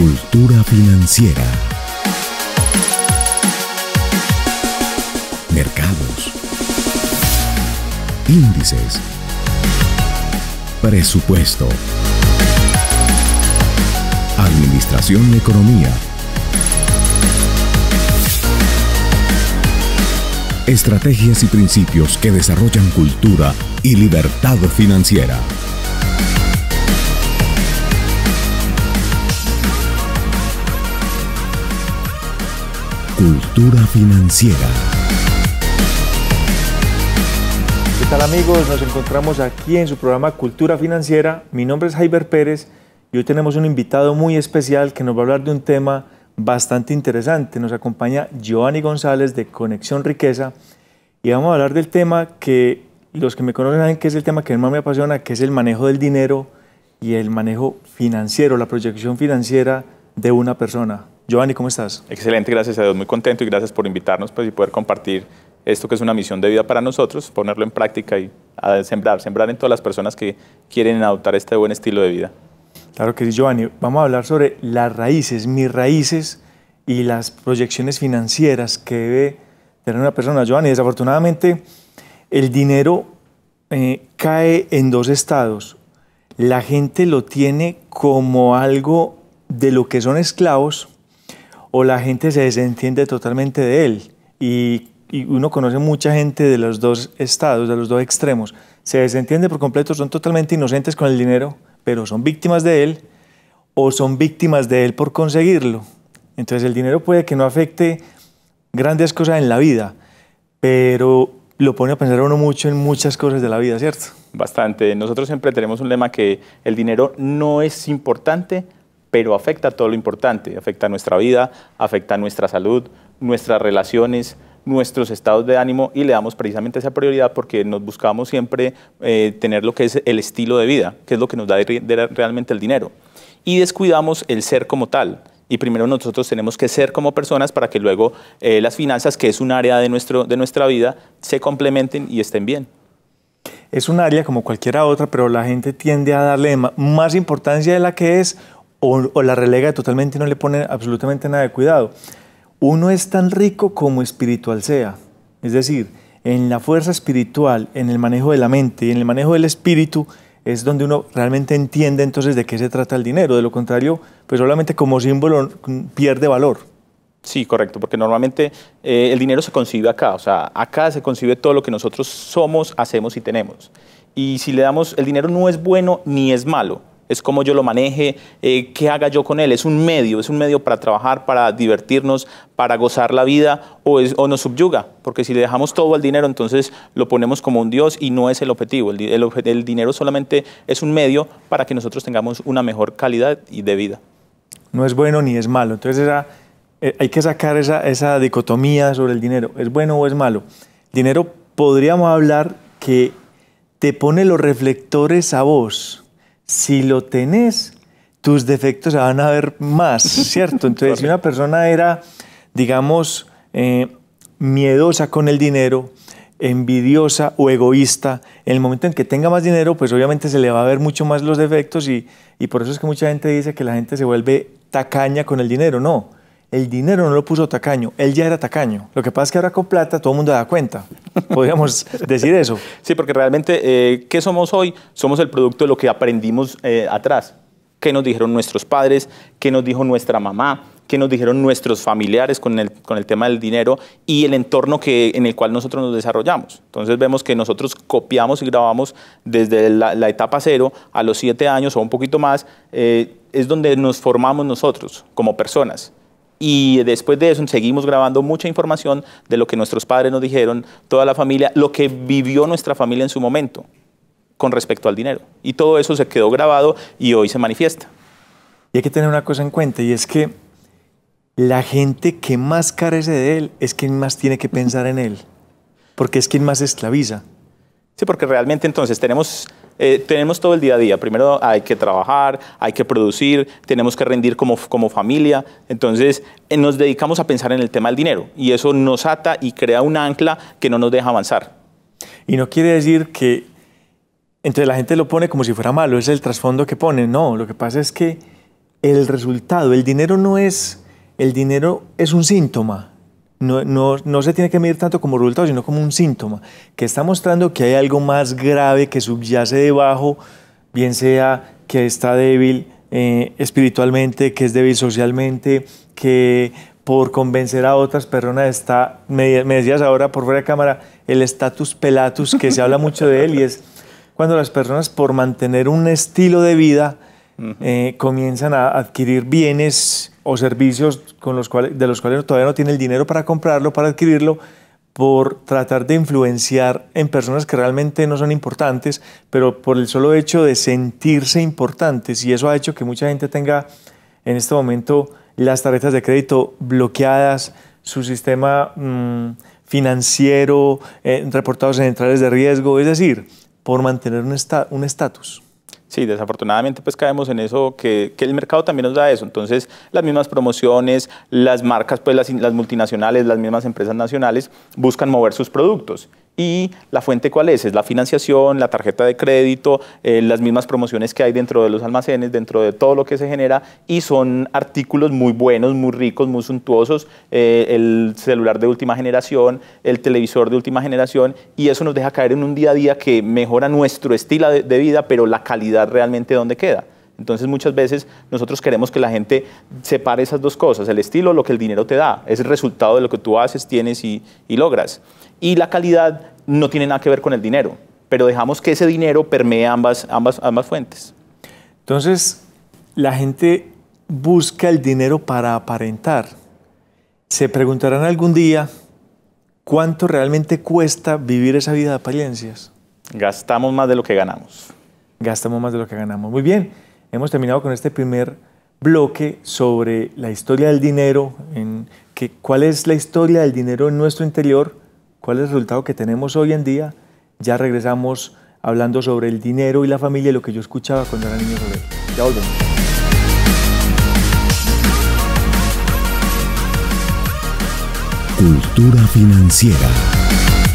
Cultura financiera. Mercados. Índices. Presupuesto. Administración de Economía. Estrategias y principios que desarrollan cultura y libertad financiera. Cultura Financiera. ¿Qué tal amigos? Nos encontramos aquí en su programa Cultura Financiera. Mi nombre es Jaiber Pérez y hoy tenemos un invitado muy especial que nos va a hablar de un tema bastante interesante. Nos acompaña Giovanni González de Conexión Riqueza y vamos a hablar del tema que los que me conocen saben que es el tema que más me apasiona, que es el manejo del dinero y el manejo financiero, la proyección financiera de una persona. Giovanni, ¿cómo estás? Excelente, gracias a Dios, muy contento y gracias por invitarnos pues, y poder compartir esto que es una misión de vida para nosotros, ponerlo en práctica y a sembrar, sembrar en todas las personas que quieren adoptar este buen estilo de vida. Claro que sí, Giovanni. Vamos a hablar sobre las raíces, mis raíces y las proyecciones financieras que debe tener una persona. Giovanni, desafortunadamente el dinero eh, cae en dos estados. La gente lo tiene como algo de lo que son esclavos o la gente se desentiende totalmente de él. Y, uno conoce mucha gente de los dos estados, de los dos extremos. Se desentiende por completo, son totalmente inocentes con el dinero, pero son víctimas de él o son víctimas de él por conseguirlo. Entonces el dinero puede que no afecte grandes cosas en la vida, pero lo pone a pensar uno mucho en muchas cosas de la vida, ¿cierto? Bastante. Nosotros siempre tenemos un lema que el dinero no es importante, pero afecta todo lo importante, afecta nuestra vida, afecta nuestra salud, nuestras relaciones, nuestros estados de ánimo y le damos precisamente esa prioridad porque nos buscamos siempre eh, tener lo que es el estilo de vida, que es lo que nos da realmente el dinero. Y descuidamos el ser como tal. Y primero nosotros tenemos que ser como personas para que luego eh, las finanzas, que es un área de, nuestro, de nuestra vida, se complementen y estén bien. Es un área como cualquiera otra, pero la gente tiende a darle más importancia de la que es o, la relega totalmente y no le pone absolutamente nada de cuidado. Uno es tan rico como espiritual sea. Es decir, en la fuerza espiritual, en el manejo de la mente y en el manejo del espíritu, es donde uno realmente entiende entonces de qué se trata el dinero. De lo contrario, pues solamente como símbolo pierde valor. Sí, correcto, porque normalmente eh, el dinero se concibe acá, o sea, acá se concibe todo lo que nosotros somos, hacemos y tenemos. Y si le damos, el dinero no es bueno ni es malo, es cómo yo lo maneje, eh, qué haga yo con él. Es un medio, es un medio para trabajar, para divertirnos, para gozar la vida o, nos subyuga, porque si le dejamos todo al dinero, entonces lo ponemos como un Dios y no es el objetivo. El, dinero solamente es un medio para que nosotros tengamos una mejor calidad de vida. No es bueno ni es malo. Entonces eh, hay que sacar esa, esa dicotomía sobre el dinero. ¿Es bueno o es malo? Dinero podríamos hablar que te pone los reflectores a vos, si lo tenés, tus defectos se van a ver más, ¿cierto? Entonces, si una persona era, digamos, eh, miedosa con el dinero, envidiosa o egoísta, en el momento en que tenga más dinero, pues obviamente se le va a ver mucho más los defectos y, y por eso es que mucha gente dice que la gente se vuelve tacaña con el dinero. No, el dinero no lo puso tacaño, él ya era tacaño. Lo que pasa es que ahora con plata todo el mundo da cuenta. Podríamos decir eso. Sí, porque realmente, eh, ¿qué somos hoy? Somos el producto de lo que aprendimos eh, atrás. ¿Qué nos dijeron nuestros padres? ¿Qué nos dijo nuestra mamá? ¿Qué nos dijeron nuestros familiares con el, con el tema del dinero y el entorno que, en el cual nosotros nos desarrollamos? Entonces vemos que nosotros copiamos y grabamos desde la, etapa cero a los siete años o un poquito más. Eh, es donde nos formamos nosotros como personas y después de eso seguimos grabando mucha información de lo que nuestros padres nos dijeron, toda la familia, lo que vivió nuestra familia en su momento con respecto al dinero. Y todo eso se quedó grabado y hoy se manifiesta. Y hay que tener una cosa en cuenta y es que la gente que más carece de él es quien más tiene que pensar en él, porque es quien más esclaviza. Sí, porque realmente entonces tenemos eh, tenemos todo el día a día. Primero hay que trabajar, hay que producir, tenemos que rendir como, familia. Entonces eh, nos dedicamos a pensar en el tema del dinero y eso nos ata y crea un ancla que no nos deja avanzar. Y no quiere decir que entre la gente lo pone como si fuera malo, es el trasfondo que pone. No, lo que pasa es que el resultado, el dinero no es, el dinero es un síntoma no, no, no, se tiene que medir tanto como resultado, sino como un síntoma, que está mostrando que hay algo más grave que subyace debajo, bien sea que está débil eh, espiritualmente, que es débil socialmente, que por convencer a otras personas está, me, me decías ahora por fuera de cámara, el status pelatus, que se habla mucho de él, y es cuando las personas por mantener un estilo de vida, eh, comienzan a adquirir bienes o servicios con los cuales, de los cuales todavía no tiene el dinero para comprarlo, para adquirirlo, por tratar de influenciar en personas que realmente no son importantes, pero por el solo hecho de sentirse importantes. Y eso ha hecho que mucha gente tenga en este momento las tarjetas de crédito bloqueadas, su sistema mm, financiero, eh, reportados en centrales de riesgo, es decir, por mantener un estatus. Sí, desafortunadamente pues caemos en eso que, el mercado también nos da eso. Entonces, las mismas promociones, las marcas, pues las, las multinacionales, las mismas empresas nacionales buscan mover sus productos ¿Y la fuente cuál es? Es la financiación, la tarjeta de crédito, eh, las mismas promociones que hay dentro de los almacenes, dentro de todo lo que se genera y son artículos muy buenos, muy ricos, muy suntuosos, eh, el celular de última generación, el televisor de última generación y eso nos deja caer en un día a día que mejora nuestro estilo de, de vida, pero la calidad realmente donde queda. Entonces muchas veces nosotros queremos que la gente separe esas dos cosas, el estilo, lo que el dinero te da, es el resultado de lo que tú haces, tienes y, logras. Y la calidad no tiene nada que ver con el dinero, pero dejamos que ese dinero permee ambas, ambas fuentes. Entonces, la gente busca el dinero para aparentar. Se preguntarán algún día cuánto realmente cuesta vivir esa vida de apariencias. Gastamos más de lo que ganamos. Gastamos más de lo que ganamos. Muy bien. Hemos terminado con este primer bloque sobre la historia del dinero, en cuál es la historia del dinero en nuestro interior, cuál es el resultado que tenemos hoy en día. Ya regresamos hablando sobre el dinero y la familia y lo que yo escuchaba cuando era niño Ya volvemos. Cultura financiera.